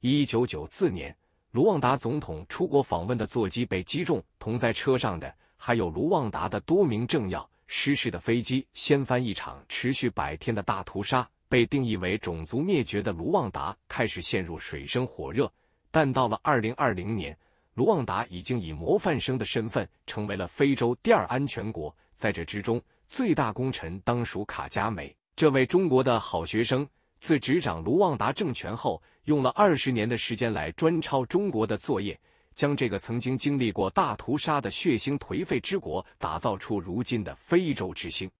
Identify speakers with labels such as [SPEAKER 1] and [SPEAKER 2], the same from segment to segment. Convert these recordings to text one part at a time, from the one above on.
[SPEAKER 1] 一九九四年，卢旺达总统出国访问的座机被击中，同在车上的还有卢旺达的多名政要。失事的飞机掀翻一场持续百天的大屠杀，被定义为种族灭绝的卢旺达开始陷入水深火热。但到了二零二零年，卢旺达已经以模范生的身份成为了非洲第二安全国。在这之中，最大功臣当属卡加梅，这位中国的好学生。自执掌卢旺达政权后，用了二十年的时间来专抄中国的作业，将这个曾经经历过大屠杀的血腥颓废之国，打造出如今的非洲之星。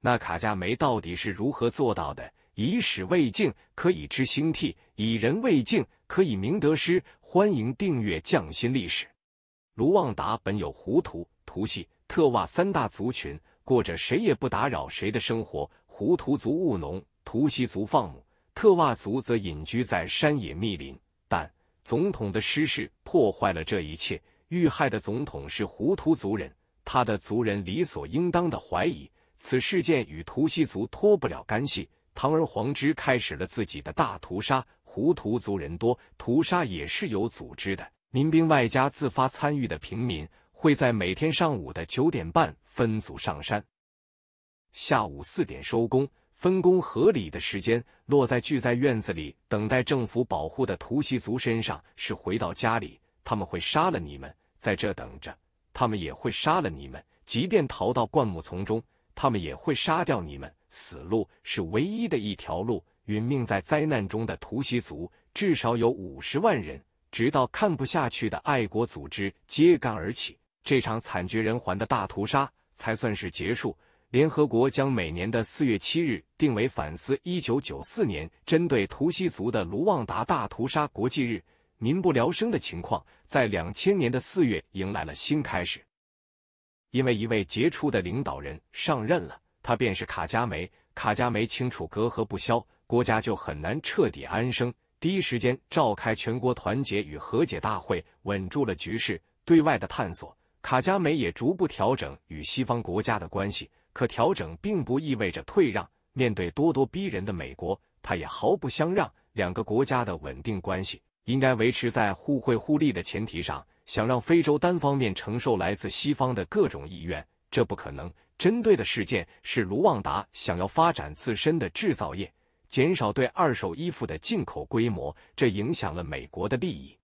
[SPEAKER 1] 那卡加梅到底是如何做到的？以史为镜，可以知兴替；以人为镜，可以明得失。欢迎订阅《匠心历史》。卢旺达本有胡图、图系、特瓦三大族群，过着谁也不打扰谁的生活。胡图族务农。图西族放牧，特瓦族则隐居在山野密林。但总统的失事破坏了这一切。遇害的总统是胡图族人，他的族人理所应当的怀疑此事件与图西族脱不了干系。堂而皇之开始了自己的大屠杀。胡图族人多，屠杀也是有组织的。民兵外加自发参与的平民会在每天上午的九点半分组上山，下午四点收工。分工合理的时间落在聚在院子里等待政府保护的图西族身上。是回到家里，他们会杀了你们；在这等着，他们也会杀了你们。即便逃到灌木丛中，他们也会杀掉你们。死路是唯一的一条路。殒命在灾难中的图西族至少有五十万人。直到看不下去的爱国组织揭竿而起，这场惨绝人寰的大屠杀才算是结束。联合国将每年的四月七日定为反思一九九四年针对图西族的卢旺达大屠杀国际日。民不聊生的情况在两千年的四月迎来了新开始，因为一位杰出的领导人上任了，他便是卡加梅。卡加梅清楚隔阂不消，国家就很难彻底安生，第一时间召开全国团结与和解大会，稳住了局势。对外的探索。卡加梅也逐步调整与西方国家的关系，可调整并不意味着退让。面对咄咄逼人的美国，他也毫不相让。两个国家的稳定关系应该维持在互惠互利的前提上。想让非洲单方面承受来自西方的各种意愿，这不可能。针对的事件是卢旺达想要发展自身的制造业，减少对二手衣服的进口规模，这影响了美国的利益。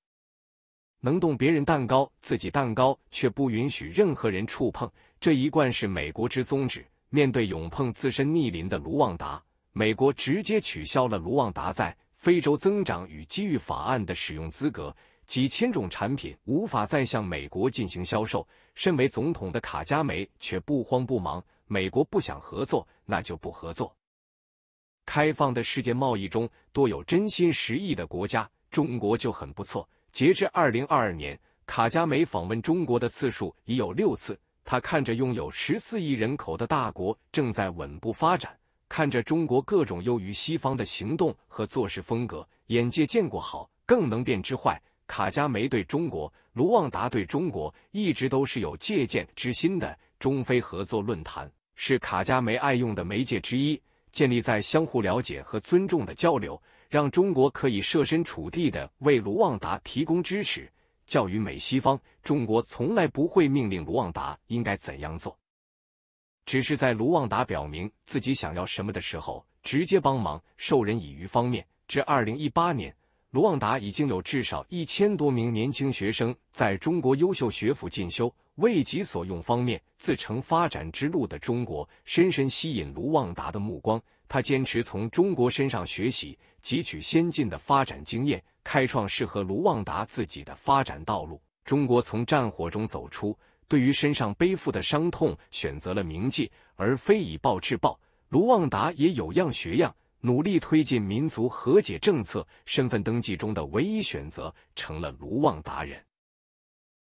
[SPEAKER 1] 能动别人蛋糕，自己蛋糕却不允许任何人触碰，这一贯是美国之宗旨。面对勇碰自身逆鳞的卢旺达，美国直接取消了卢旺达在《非洲增长与机遇法案》的使用资格，几千种产品无法再向美国进行销售。身为总统的卡加梅却不慌不忙，美国不想合作，那就不合作。开放的世界贸易中，多有真心实意的国家，中国就很不错。截至二零二二年，卡加梅访问中国的次数已有六次。他看着拥有十四亿人口的大国正在稳步发展，看着中国各种优于西方的行动和做事风格，眼界见过好，更能变之坏。卡加梅对中国、卢旺达对中国一直都是有借鉴之心的。中非合作论坛是卡加梅爱用的媒介之一，建立在相互了解和尊重的交流。让中国可以设身处地的为卢旺达提供支持，教育美西方，中国从来不会命令卢旺达应该怎样做，只是在卢旺达表明自己想要什么的时候直接帮忙。授人以渔方面，至二零一八年，卢旺达已经有至少一千多名年轻学生在中国优秀学府进修，为己所用方面，自成发展之路的中国深深吸引卢旺达的目光。他坚持从中国身上学习，汲取先进的发展经验，开创适合卢旺达自己的发展道路。中国从战火中走出，对于身上背负的伤痛，选择了铭记，而非以暴制暴。卢旺达也有样学样，努力推进民族和解政策。身份登记中的唯一选择，成了卢旺达人。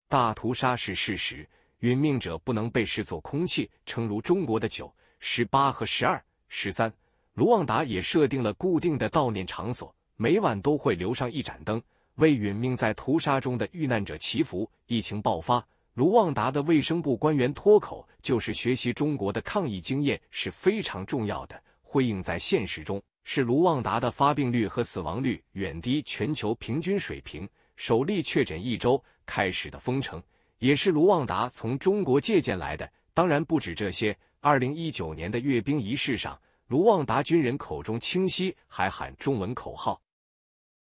[SPEAKER 1] 大屠杀是事实，殒命者不能被视作空气，诚如中国的九、十八和十二十三。卢旺达也设定了固定的悼念场所，每晚都会留上一盏灯，为殒命在屠杀中的遇难者祈福。疫情爆发，卢旺达的卫生部官员脱口就是：学习中国的抗疫经验是非常重要的。辉应在现实中，是卢旺达的发病率和死亡率远低全球平均水平。首例确诊一周开始的封城，也是卢旺达从中国借鉴来的。当然不止这些。二零一九年的阅兵仪式上。卢旺达军人口中清晰，还喊中文口号，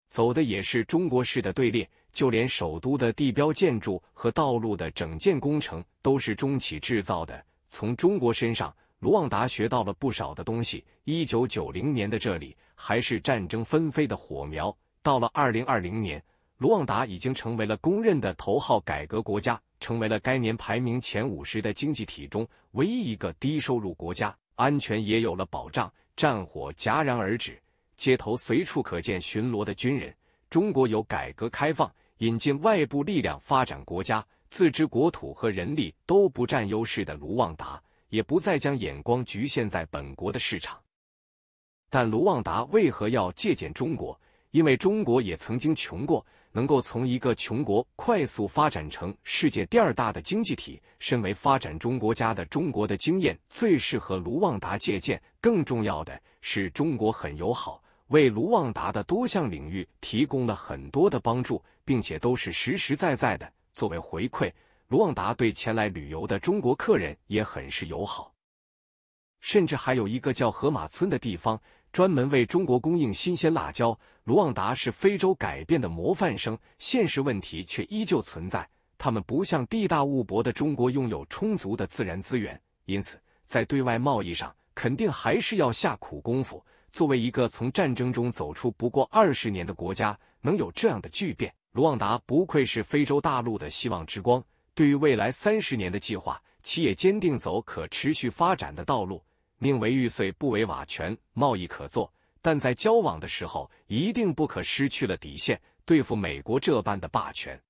[SPEAKER 1] 走的也是中国式的队列，就连首都的地标建筑和道路的整建工程都是中企制造的。从中国身上，卢旺达学到了不少的东西。一九九零年的这里还是战争纷飞的火苗，到了二零二零年，卢旺达已经成为了公认的头号改革国家，成为了该年排名前五十的经济体中唯一一个低收入国家。安全也有了保障，战火戛然而止，街头随处可见巡逻的军人。中国有改革开放，引进外部力量发展国家；自知国土和人力都不占优势的卢旺达，也不再将眼光局限在本国的市场。但卢旺达为何要借鉴中国？因为中国也曾经穷过。能够从一个穷国快速发展成世界第二大的经济体，身为发展中国家的中国的经验最适合卢旺达借鉴。更重要的是，中国很友好，为卢旺达的多项领域提供了很多的帮助，并且都是实实在在的。作为回馈，卢旺达对前来旅游的中国客人也很是友好，甚至还有一个叫河马村的地方。专门为中国供应新鲜辣椒。卢旺达是非洲改变的模范生，现实问题却依旧存在。他们不像地大物博的中国拥有充足的自然资源，因此在对外贸易上肯定还是要下苦功夫。作为一个从战争中走出不过二十年的国家，能有这样的巨变，卢旺达不愧是非洲大陆的希望之光。对于未来三十年的计划，企业坚定走可持续发展的道路。宁为玉碎，不为瓦全。贸易可做，但在交往的时候，一定不可失去了底线。对付美国这般的霸权，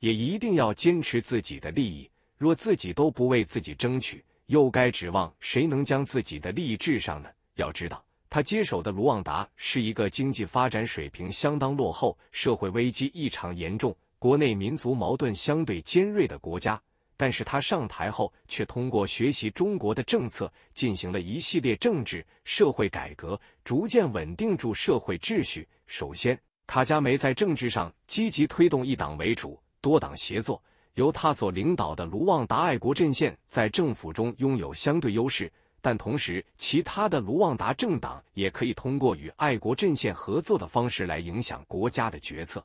[SPEAKER 1] 也一定要坚持自己的利益。若自己都不为自己争取，又该指望谁能将自己的利益至上呢？要知道，他接手的卢旺达是一个经济发展水平相当落后、社会危机异常严重、国内民族矛盾相对尖锐的国家。但是他上台后，却通过学习中国的政策，进行了一系列政治社会改革，逐渐稳定住社会秩序。首先，卡加梅在政治上积极推动一党为主、多党协作，由他所领导的卢旺达爱国阵线在政府中拥有相对优势，但同时，其他的卢旺达政党也可以通过与爱国阵线合作的方式来影响国家的决策。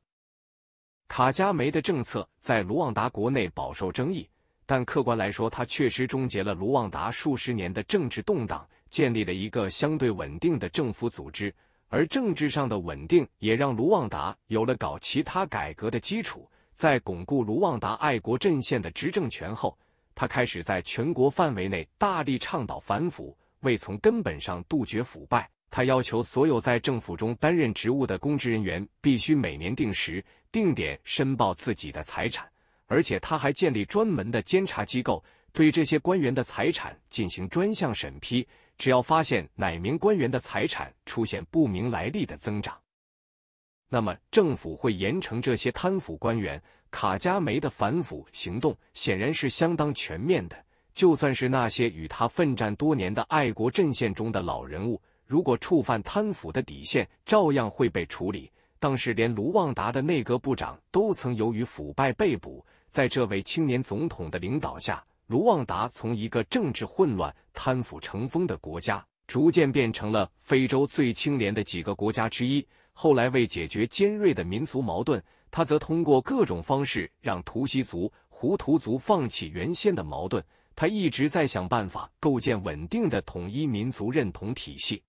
[SPEAKER 1] 卡加梅的政策在卢旺达国内饱受争议。但客观来说，他确实终结了卢旺达数十年的政治动荡，建立了一个相对稳定的政府组织。而政治上的稳定也让卢旺达有了搞其他改革的基础。在巩固卢旺达爱国阵线的执政权后，他开始在全国范围内大力倡导反腐。为从根本上杜绝腐败，他要求所有在政府中担任职务的公职人员必须每年定时、定点申报自己的财产。而且他还建立专门的监察机构，对这些官员的财产进行专项审批。只要发现哪名官员的财产出现不明来历的增长，那么政府会严惩这些贪腐官员。卡加梅的反腐行动显然是相当全面的。就算是那些与他奋战多年的爱国阵线中的老人物，如果触犯贪腐的底线，照样会被处理。当时，连卢旺达的内阁部长都曾由于腐败被捕。在这位青年总统的领导下，卢旺达从一个政治混乱、贪腐成风的国家，逐渐变成了非洲最清廉的几个国家之一。后来，为解决尖锐的民族矛盾，他则通过各种方式让图西族、胡图族放弃原先的矛盾。他一直在想办法构建稳定的统一民族认同体系。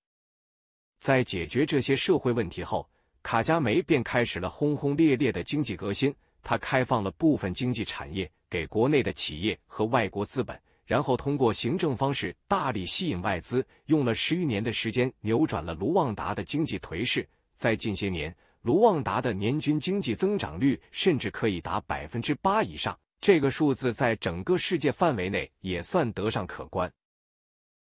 [SPEAKER 1] 在解决这些社会问题后，卡加梅便开始了轰轰烈烈的经济革新。他开放了部分经济产业给国内的企业和外国资本，然后通过行政方式大力吸引外资，用了十余年的时间扭转了卢旺达的经济颓势。在近些年，卢旺达的年均经济增长率甚至可以达百分之八以上，这个数字在整个世界范围内也算得上可观。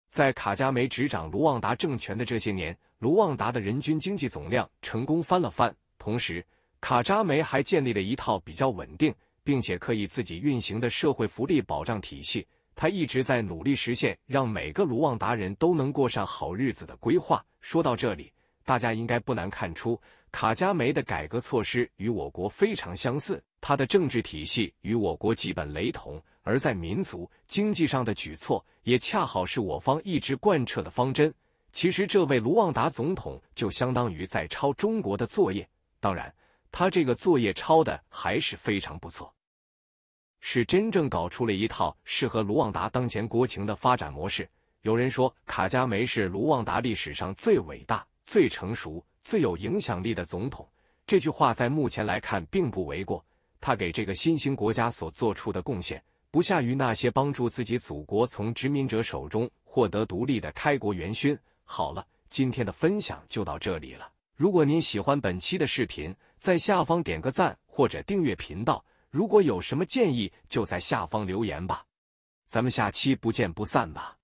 [SPEAKER 1] 在卡加梅执掌卢旺达政权的这些年，卢旺达的人均经济总量成功翻了番，同时。卡扎梅还建立了一套比较稳定，并且可以自己运行的社会福利保障体系。他一直在努力实现让每个卢旺达人都能过上好日子的规划。说到这里，大家应该不难看出，卡加梅的改革措施与我国非常相似，他的政治体系与我国基本雷同，而在民族经济上的举措也恰好是我方一直贯彻的方针。其实，这位卢旺达总统就相当于在抄中国的作业。当然。他这个作业抄的还是非常不错，是真正搞出了一套适合卢旺达当前国情的发展模式。有人说卡加梅是卢旺达历史上最伟大、最成熟、最有影响力的总统，这句话在目前来看并不为过。他给这个新兴国家所做出的贡献，不下于那些帮助自己祖国从殖民者手中获得独立的开国元勋。好了，今天的分享就到这里了。如果您喜欢本期的视频，在下方点个赞或者订阅频道，如果有什么建议，就在下方留言吧。咱们下期不见不散吧。